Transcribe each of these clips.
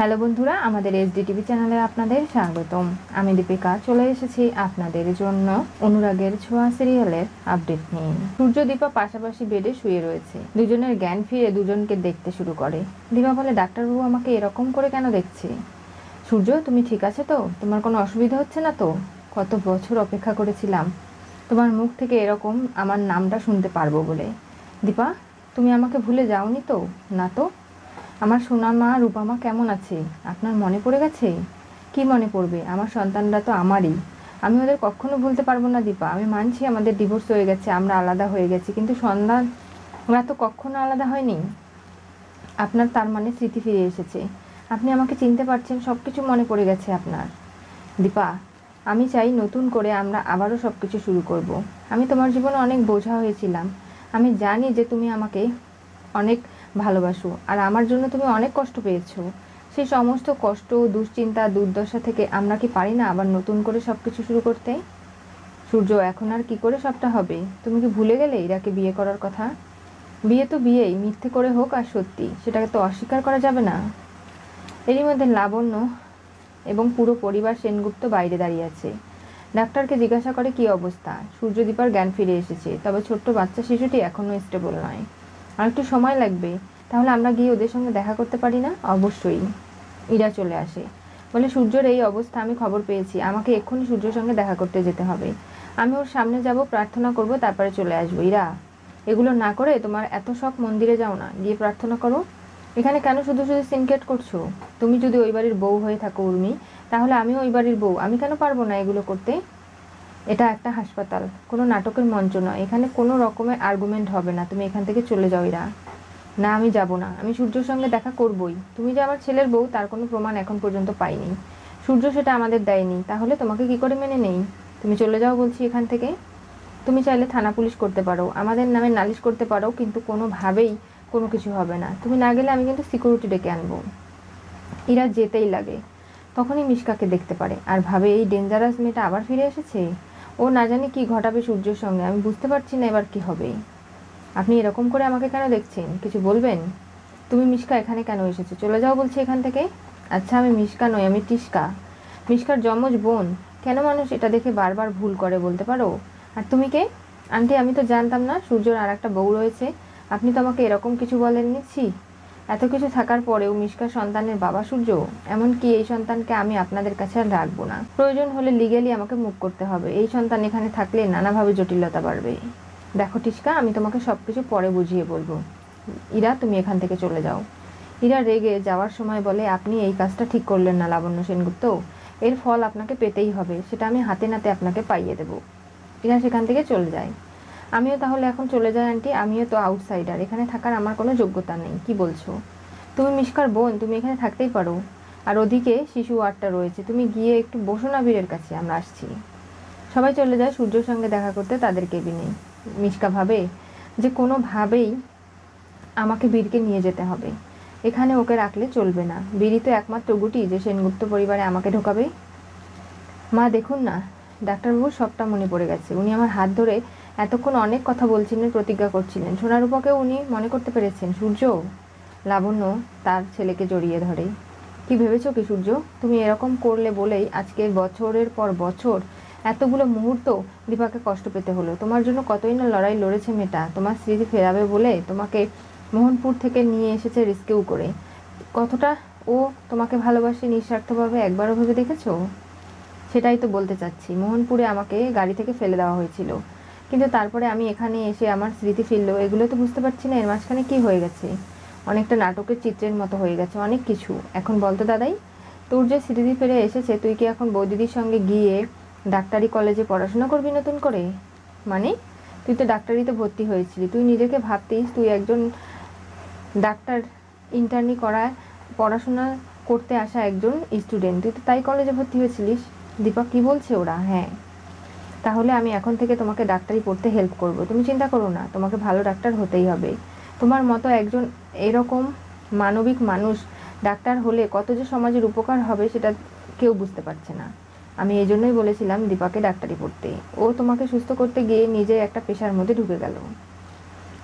Hello বন্ধুরা আমাদের SD TV চ্যানেলে আপনাদের স্বাগতম আমি দীপিকা চলে এসেছি আপনাদের জন্য অনুরাগের ছোঁয়া সিরিয়ালের আপডেট নিয়ে সূর্য দীপা পাশাপাশি বেডে শুয়ে রয়েছে দুজনের জ্ঞান ফিরে দুজনকে দেখতে শুরু করে দীপা বলে ডাক্তারবাবু আমাকে এরকম করে কেন দেখছে সূর্য তুমি ঠিক আছে তো তোমার কোনো অসুবিধা হচ্ছে না তো কত বছর অপেক্ষা করেছিলাম তোমার মুখ থেকে এরকম আমার নামটা শুনতে পারবো বলে দীপা তুমি আমাকে ভুলে যাওনি তো না তো আমার সোনা মা রূপা মা কেমন আছে আপনার মনে পড়ে গেছে কি মনে পড়বে আমার সন্তানরা তো আমারই আমি ওদের কখনো ভুলতে পারবো না দীপা আমি মানছি আমাদের ডিভোর্স হয়ে গেছে আমরা আলাদা হয়ে গেছি কিন্তু সন্তান ওরা তো কখনো আলাদা হয়নি আপনার তার মানে স্মৃতি ফিরে এসেছে আপনি আমাকে চিনতে পারছেন সব কিছু মনে পড়ে গেছে আপনার দীপা আমি চাই নতুন করে আমরা আবারও সব কিছু শুরু করব। আমি তোমার জীবনে অনেক বোঝা হয়েছিলাম আমি জানি যে তুমি আমাকে অনেক ভালোবাসো আর আমার জন্য তুমি অনেক কষ্ট পেয়েছো সেই সমস্ত কষ্ট দুশ্চিন্তা দুর্দশা থেকে আমরা কি পারি না আবার নতুন করে সব কিছু শুরু করতে সূর্য এখন আর কি করে সবটা হবে তুমি কি ভুলে গেলে ইরাকে বিয়ে করার কথা বিয়ে তো বিয়েই মিথ্যে করে হোক আর সত্যি সেটাকে তো অস্বীকার করা যাবে না এরই মধ্যে লাবণ্য এবং পুরো পরিবার সেনগুপ্ত বাইরে দাঁড়িয়ে আছে ডাক্তারকে জিজ্ঞাসা করে কি অবস্থা সূর্যদীপার জ্ঞান ফিরে এসেছে তবে ছোট্ট বাচ্চা শিশুটি এখনও স্টেবল নয় আর একটু সময় লাগবে তাহলে আমরা গিয়ে ওদের সঙ্গে দেখা করতে পারি না অবশ্যই ইরা চলে আসে বলে সূর্যর এই অবস্থা আমি খবর পেয়েছি আমাকে এক্ষুনি সূর্যের সঙ্গে দেখা করতে যেতে হবে আমি ওর সামনে যাব প্রার্থনা করব তারপরে চলে আসবো ইরা এগুলো না করে তোমার এত শখ মন্দিরে যাও না গিয়ে প্রার্থনা করো এখানে কেন শুধু শুধু সিনকেট করছো তুমি যদি ওই বাড়ির বউ হয়ে থাকো উর্মি তাহলে আমিও ওই বাড়ির বউ আমি কেন পারবো না এগুলো করতে এটা একটা হাসপাতাল কোনো নাটকের মঞ্চ নয় এখানে কোনো রকমের আর্গুমেন্ট হবে না তুমি এখান থেকে চলে যাও এরা না আমি যাব না আমি সূর্যর সঙ্গে দেখা করবই তুমি যে আমার ছেলের বউ তার কোনো প্রমাণ এখন পর্যন্ত পাইনি সূর্য সেটা আমাদের দেয়নি তাহলে তোমাকে কি করে মেনে নেই তুমি চলে যাও বলছি এখান থেকে তুমি চাইলে থানা পুলিশ করতে পারো আমাদের নামে নালিশ করতে পারো কিন্তু কোনোভাবেই কোনো কিছু হবে না তুমি না গেলে আমি কিন্তু সিকিউরিটি ডেকে আনবো এরা যেতেই লাগে তখনই মিশকাকে দেখতে পারে আর ভাবে এই ডেঞ্জারাস মেয়েটা আবার ফিরে এসেছে ও না জানি কি ঘটাবে সূর্যের সঙ্গে আমি বুঝতে পারছি না এবার কি হবে আপনি এরকম করে আমাকে কেন দেখছেন কিছু বলবেন তুমি মিশকা এখানে কেন এসেছো চলে যাও বলছি এখান থেকে আচ্ছা আমি মিশকা নই আমি টিসকা মিশকার জমজ বোন কেন মানুষ এটা দেখে বারবার ভুল করে বলতে পারো আর তুমি কে আন্টি আমি তো জানতাম না সূর্যর আর একটা বউ রয়েছে আপনি তো আমাকে এরকম কিছু বলেননি ছি এত কিছু থাকার পরেও মিশকা সন্তানের বাবা সূর্য এমনকি এই সন্তানকে আমি আপনাদের কাছে আর রাখবো না প্রয়োজন হলে লিগেলি আমাকে মুখ করতে হবে এই সন্তান এখানে থাকলে নানাভাবে জটিলতা বাড়বে দেখো টিসকা আমি তোমাকে সব কিছু পরে বুঝিয়ে বলবো ইরা তুমি এখান থেকে চলে যাও ইরা রেগে যাওয়ার সময় বলে আপনি এই কাজটা ঠিক করলেন না লাবণ্য সেনগুপ্ত এর ফল আপনাকে পেতেই হবে সেটা আমি হাতে নাতে আপনাকে পাইয়ে দেব ইরা সেখান থেকে চলে যায় আমিও তাহলে এখন চলে যাই আন্টি আমিও তো আউটসাইডার এখানে থাকার আমার কোনো যোগ্যতা নেই কি বলছো তুমি মিষ্কার বোন তুমি এখানে থাকতেই পারো আর ওদিকে শিশু ওয়ার্ডটা রয়েছে তুমি গিয়ে একটু বসো না বীরের কাছে আমরা আসছি সবাই চলে যায় সূর্যর সঙ্গে দেখা করতে তাদের কেবিনে মিশকা ভাবে যে কোনোভাবেই আমাকে বীরকে নিয়ে যেতে হবে এখানে ওকে রাখলে চলবে না বীরই তো একমাত্র গুটি যে সেনগুপ্ত পরিবারে আমাকে ঢোকাবে মা দেখুন না ডাক্তারবাবুর সবটা মনে পড়ে গেছে উনি আমার হাত ধরে এতক্ষণ অনেক কথা বলছিলেন প্রতিজ্ঞা করছিলেন সোনারূপাকে উনি মনে করতে পেরেছেন সূর্য লাবণ্য তার ছেলেকে জড়িয়ে ধরে কি ভেবেছো কি সূর্য তুমি এরকম করলে বলেই আজকে বছরের পর বছর এতগুলো মুহূর্ত দীপাকে কষ্ট পেতে হলো তোমার জন্য কতই না লড়াই লড়েছে মেয়েটা তোমার স্মৃতি ফেরাবে বলে তোমাকে মোহনপুর থেকে নিয়ে এসেছে রিস্কিউ করে কতটা ও তোমাকে ভালোবাসে নিঃস্বার্থভাবে একবারও ভেবে দেখেছো সেটাই তো বলতে চাচ্ছি মোহনপুরে আমাকে গাড়ি থেকে ফেলে দেওয়া হয়েছিল কিন্তু তারপরে আমি এখানে এসে আমার স্মৃতি ফিরলো এগুলো তো বুঝতে পারছি না এর মাঝখানে কী হয়ে গেছে অনেকটা নাটকের চিত্রের মতো হয়ে গেছে অনেক কিছু এখন বলতো দাদাই তোর যে স্মৃতি ফিরে এসেছে তুই কি এখন বৌদিদির সঙ্গে গিয়ে ডাক্তারি কলেজে পড়াশোনা করবি নতুন করে মানে তুই তো ডাক্তারিতে ভর্তি হয়েছিলি তুই নিজেকে ভাবতিস তুই একজন ডাক্তার ইন্টার্নি করায় পড়াশোনা করতে আসা একজন স্টুডেন্ট তুই তো তাই কলেজে ভর্তি হয়েছিলিস দীপক কী বলছে ওরা হ্যাঁ তাহলে আমি এখন থেকে তোমাকে ডাক্তারি পড়তে হেল্প করব তুমি চিন্তা করো না তোমাকে ভালো ডাক্তার হতেই হবে তোমার মতো একজন এরকম মানবিক মানুষ ডাক্তার হলে কত যে সমাজের উপকার হবে সেটা কেউ বুঝতে পারছে না আমি এই জন্যই বলেছিলাম দীপাকে ডাক্তারি পড়তে ও তোমাকে সুস্থ করতে গিয়ে নিজে একটা পেশার মধ্যে ঢুকে গেল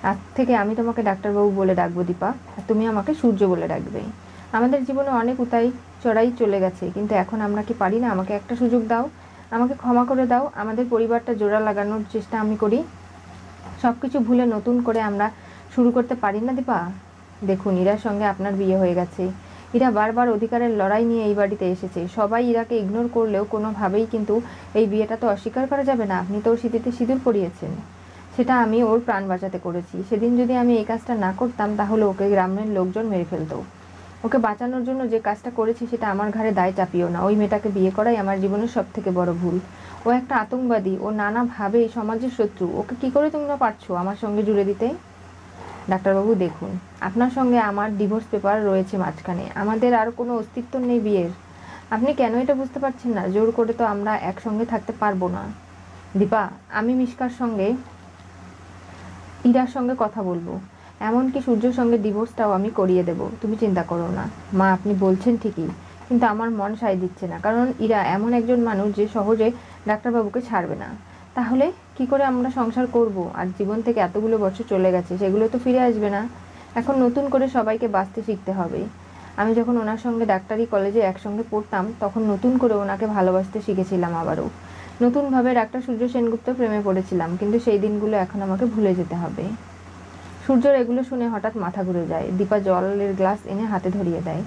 আজ থেকে আমি তোমাকে ডাক্তারবাবু বলে ডাকবো দীপা আর তুমি আমাকে সূর্য বলে ডাকবে আমাদের জীবনে অনেক উতাই চড়াই চলে গেছে কিন্তু এখন আমরা কি পারি না আমাকে একটা সুযোগ দাও আমাকে ক্ষমা করে দাও আমাদের পরিবারটা জোড়া লাগানোর চেষ্টা আমি করি সব কিছু ভুলে নতুন করে আমরা শুরু করতে পারি না দীপা দেখুন ইরার সঙ্গে আপনার বিয়ে হয়ে গেছে ইরা বারবার অধিকারের লড়াই নিয়ে এই বাড়িতে এসেছে সবাই ইরাকে ইগনোর করলেও কোনোভাবেই কিন্তু এই বিয়েটা তো অস্বীকার করা যাবে না আপনি তো ওর স্মৃতিতে সিঁদুর পড়িয়েছেন সেটা আমি ওর প্রাণ বাঁচাতে করেছি সেদিন যদি আমি এই কাজটা না করতাম তাহলে ওকে গ্রামের লোকজন মেরে ফেলতো ওকে বাঁচানোর জন্য যে কাজটা করেছি সেটা আমার ঘাড়ে দায় চাপিও না ওই মেয়েটাকে বিয়ে করাই আমার জীবনের সব থেকে বড় ভুল ও একটা আতঙ্কবাদী ও নানাভাবে সমাজের শত্রু ওকে কি করে তোমরা পারছো আমার সঙ্গে জুড়ে দিতে ডাক্তারবাবু দেখুন আপনার সঙ্গে আমার ডিভোর্স পেপার রয়েছে মাঝখানে আমাদের আর কোনো অস্তিত্ব নেই বিয়ের আপনি কেন এটা বুঝতে পারছেন না জোর করে তো আমরা একসঙ্গে থাকতে পারবো না দীপা আমি মিশকার সঙ্গে ইরার সঙ্গে কথা বলবো এমনকি সূর্যের সঙ্গে ডিভোর্সটাও আমি করিয়ে দেব তুমি চিন্তা করো না মা আপনি বলছেন ঠিকই কিন্তু আমার মন সাই দিচ্ছে না কারণ ইরা এমন একজন মানুষ যে সহজে ডাক্তারবাবুকে ছাড়বে না তাহলে কি করে আমরা সংসার করব আর জীবন থেকে এতগুলো বছর চলে গেছে সেগুলো তো ফিরে আসবে না এখন নতুন করে সবাইকে বাঁচতে শিখতে হবে আমি যখন ওনার সঙ্গে ডাক্তারি কলেজে একসঙ্গে পড়তাম তখন নতুন করে ওনাকে ভালোবাসতে শিখেছিলাম আবারও নতুনভাবে ডাক্তার সূর্য সেনগুপ্ত প্রেমে পড়েছিলাম কিন্তু সেই দিনগুলো এখন আমাকে ভুলে যেতে হবে সূর্যর এগুলো শুনে হঠাৎ মাথা ঘুরে যায় দীপা জলের গ্লাস এনে হাতে ধরিয়ে দেয়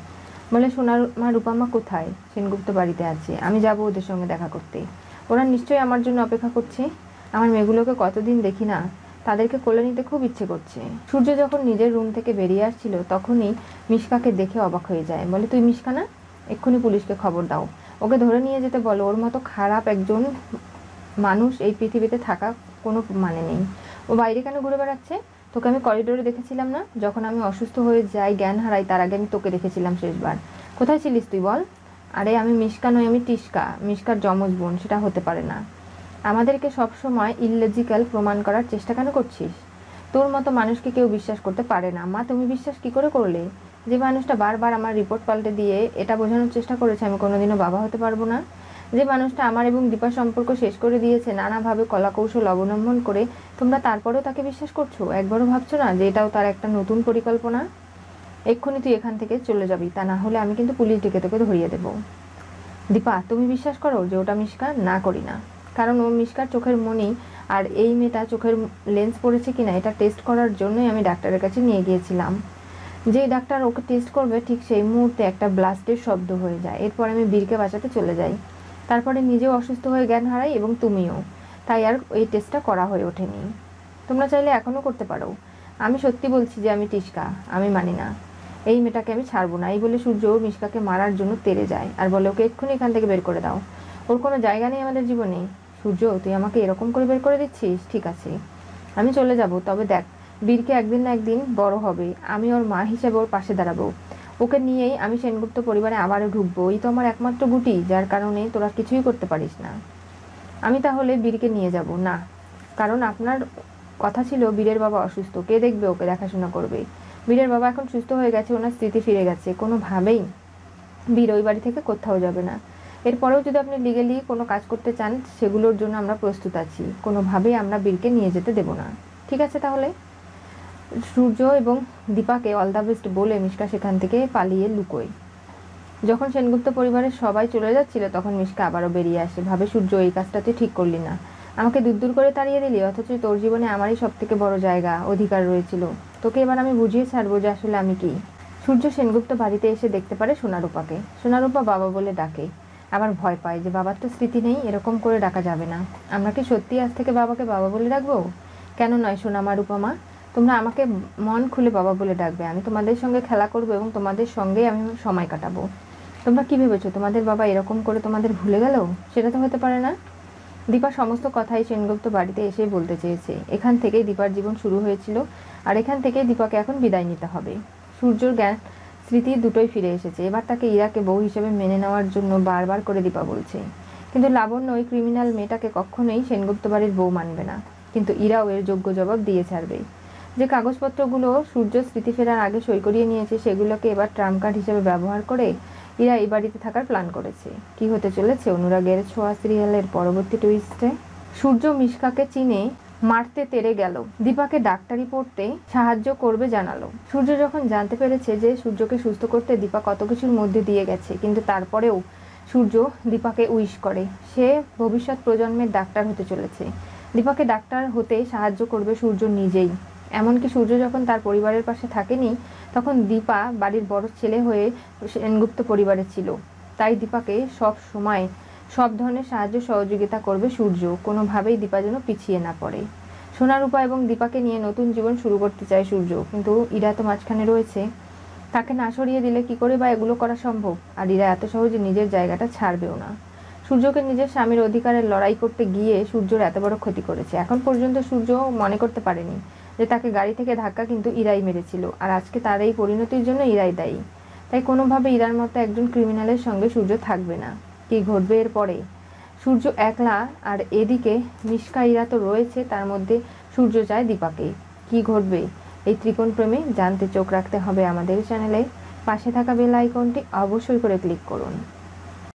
বলে সোনার মা রূপামা কোথায় সেনগুপ্ত বাড়িতে আছে আমি যাব ওদের সঙ্গে দেখা করতে ওরা নিশ্চয়ই আমার জন্য অপেক্ষা করছে আমার মেয়েগুলোকে কতদিন দেখি না তাদেরকে কোলে নিতে খুব ইচ্ছে করছে সূর্য যখন নিজের রুম থেকে বেরিয়ে আসছিল তখনই মিশকাকে দেখে অবাক হয়ে যায় বলে তুই মিশকা না এক্ষুনি পুলিশকে খবর দাও ওকে ধরে নিয়ে যেতে বলো ওর মতো খারাপ একজন মানুষ এই পৃথিবীতে থাকা কোনো মানে নেই ও বাইরে কেন ঘুরে বেড়াচ্ছে তোকে আমি করিডোরে দেখেছিলাম না যখন আমি অসুস্থ হয়ে যাই জ্ঞান হারাই তার আগে আমি তোকে দেখেছিলাম শেষবার কোথায় ছিলিস তুই বল আরে আমি মিশকা নই আমি টিসকা মিশকার যমজ বোন সেটা হতে পারে না আমাদেরকে সবসময় ইললজিক্যাল প্রমাণ করার চেষ্টা কেন করছিস তোর মতো মানুষকে কেউ বিশ্বাস করতে পারে না মা তুমি বিশ্বাস কি করে করলে যে মানুষটা বারবার আমার রিপোর্ট পাল্টে দিয়ে এটা বোঝানোর চেষ্টা করেছে আমি কোনোদিনও বাবা হতে পারবো না যে মানুষটা আমার এবং দীপার সম্পর্ক শেষ করে দিয়েছে নানাভাবে কলাকৌশল অবলম্বন করে তোমরা তারপরেও তাকে বিশ্বাস করছো একবারও ভাবছো না যে এটাও তার একটা নতুন পরিকল্পনা এক্ষুনি তুই এখান থেকে চলে যাবি তা না হলে আমি কিন্তু পুলিশ ডেকে তোকে ধরিয়ে দেবো দীপা তুমি বিশ্বাস করো যে ওটা মিসকা না করি না কারণ ও মিসকার চোখের মনি আর এই মেয়েটা চোখের লেন্স পড়েছে কি না এটা টেস্ট করার জন্যই আমি ডাক্তারের কাছে নিয়ে গিয়েছিলাম যেই ডাক্তার ওকে টেস্ট করবে ঠিক সেই মুহূর্তে একটা ব্লাস্টের শব্দ হয়ে যায় এরপর আমি বীরকে বাঁচাতে চলে যাই তারপরে নিজেও অসুস্থ হয়ে জ্ঞান হারাই এবং তুমিও তাই আর এই টেস্টটা করা হয়ে ওঠেনি তোমরা চাইলে এখনও করতে পারো আমি সত্যি বলছি যে আমি টিসকা আমি মানি না এই মেয়েটাকে আমি ছাড়বো না এই বলে সূর্য মিশকাকে মারার জন্য তেরে যায় আর বলে ওকে এক্ষুনি এখান থেকে বের করে দাও ওর কোনো জায়গা নেই আমাদের জীবনে সূর্য তুই আমাকে এরকম করে বের করে দিচ্ছিস ঠিক আছে আমি চলে যাব তবে দেখ বীরকে একদিন না একদিন বড় হবে আমি ওর মা হিসেবে ওর পাশে দাঁড়াবো ওকে নিয়েই আমি সেনগুপ্ত পরিবারে আবারও ঢুকবো এই তো আমার একমাত্র গুটি যার কারণে তোরা কিছুই করতে পারিস না আমি তাহলে বীরকে নিয়ে যাব না কারণ আপনার কথা ছিল বীরের বাবা অসুস্থ কে দেখবে ওকে দেখাশোনা করবে বীরের বাবা এখন সুস্থ হয়ে গেছে ওনার স্মৃতি ফিরে গেছে কোনোভাবেই বীর ওই বাড়ি থেকে কোথাও যাবে না এরপরেও যদি আপনি লিগেলি কোনো কাজ করতে চান সেগুলোর জন্য আমরা প্রস্তুত আছি কোনোভাবেই আমরা বীরকে নিয়ে যেতে দেব না ঠিক আছে তাহলে সূর্য এবং দীপাকে অল দ্য বেস্ট বলে মিশকা সেখান থেকে পালিয়ে লুকোয় যখন সেনগুপ্ত পরিবারের সবাই চলে যাচ্ছিল তখন মিশকা আবারও বেরিয়ে আসে ভাবে সূর্য এই কাজটা তুই ঠিক করলি না আমাকে দূর দূর করে তাড়িয়ে দিলি অথচ তোর জীবনে আমারই সব থেকে বড় জায়গা অধিকার রয়েছিল তোকে এবার আমি বুঝিয়ে ছাড়বো যে আসলে আমি কি সূর্য সেনগুপ্ত বাড়িতে এসে দেখতে পারে সোনারূপাকে সোনারূপা বাবা বলে ডাকে আবার ভয় পায় যে বাবার তো স্মৃতি নেই এরকম করে ডাকা যাবে না আমরা কি সত্যি আজ থেকে বাবাকে বাবা বলে ডাকবো কেন নয় সোনামা রূপামা তোমরা আমাকে মন খুলে বাবা বলে ডাকবে আমি তোমাদের সঙ্গে খেলা করব এবং তোমাদের সঙ্গেই আমি সময় কাটাবো তোমরা কী ভেবেছো তোমাদের বাবা এরকম করে তোমাদের ভুলে গেল সেটা তো হতে পারে না দীপা সমস্ত কথাই সেনগুপ্ত বাড়িতে এসে বলতে চেয়েছে এখান থেকেই দীপার জীবন শুরু হয়েছিল আর এখান থেকেই দীপাকে এখন বিদায় নিতে হবে সূর্যর জ্ঞান স্মৃতি দুটোই ফিরে এসেছে এবার তাকে ইরাকে বউ হিসেবে মেনে নেওয়ার জন্য বারবার করে দীপা বলছে কিন্তু লাবণ্য ওই ক্রিমিনাল মেয়েটাকে কখনোই সেনগুপ্ত বাড়ির বউ মানবে না কিন্তু ইরাও এর যোগ্য জবাব দিয়ে ছাড়বে যে কাগজপত্রগুলো সূর্য স্মৃতি ফেরার আগে সই করিয়ে নিয়েছে সেগুলোকে এবার ট্রাম্প কার্ড হিসেবে ব্যবহার করে ইরা এই বাড়িতে থাকার প্ল্যান করেছে কি হতে চলেছে অনুরাগের ছোঁয়া সিরিয়ালের পরবর্তী টুইস্টে সূর্য মিশকাকে চিনে মারতে তেরে গেল দীপাকে ডাক্তারি পড়তে সাহায্য করবে জানালো সূর্য যখন জানতে পেরেছে যে সূর্যকে সুস্থ করতে দীপা কত কিছুর মধ্যে দিয়ে গেছে কিন্তু তারপরেও সূর্য দীপাকে উইশ করে সে ভবিষ্যৎ প্রজন্মের ডাক্তার হতে চলেছে দীপাকে ডাক্তার হতে সাহায্য করবে সূর্য নিজেই এমনকি সূর্য যখন তার পরিবারের পাশে থাকেনি তখন দীপা বাড়ির বড় ছেলে হয়ে সেনগুপ্ত পরিবারে ছিল তাই দীপাকে সব সময় সব ধরনের সাহায্য সহযোগিতা করবে সূর্য কোনোভাবেই দীপা যেন পিছিয়ে না পড়ে সোনারূপা এবং দীপাকে নিয়ে নতুন জীবন শুরু করতে চায় সূর্য কিন্তু ইরা তো মাঝখানে রয়েছে তাকে না সরিয়ে দিলে কি করে বা এগুলো করা সম্ভব আর ইরা এত সহজে নিজের জায়গাটা ছাড়বেও না সূর্যকে নিজের স্বামীর অধিকারের লড়াই করতে গিয়ে সূর্যর এত বড় ক্ষতি করেছে এখন পর্যন্ত সূর্য মনে করতে পারেনি যে তাকে গাড়ি থেকে ধাক্কা কিন্তু ইরাই মেরেছিল আর আজকে তার এই পরিণতির জন্য ইরাই দায়ী তাই কোনোভাবে ইরার মতো একজন ক্রিমিনালের সঙ্গে সূর্য থাকবে না কি ঘটবে এর পরে সূর্য একলা আর এদিকে মিশকা ইরা তো রয়েছে তার মধ্যে সূর্য চায় দীপাকে কি ঘটবে এই ত্রিকোণ প্রেমে জানতে চোখ রাখতে হবে আমাদের চ্যানেলে পাশে থাকা বেল আইকনটি অবশ্যই করে ক্লিক করুন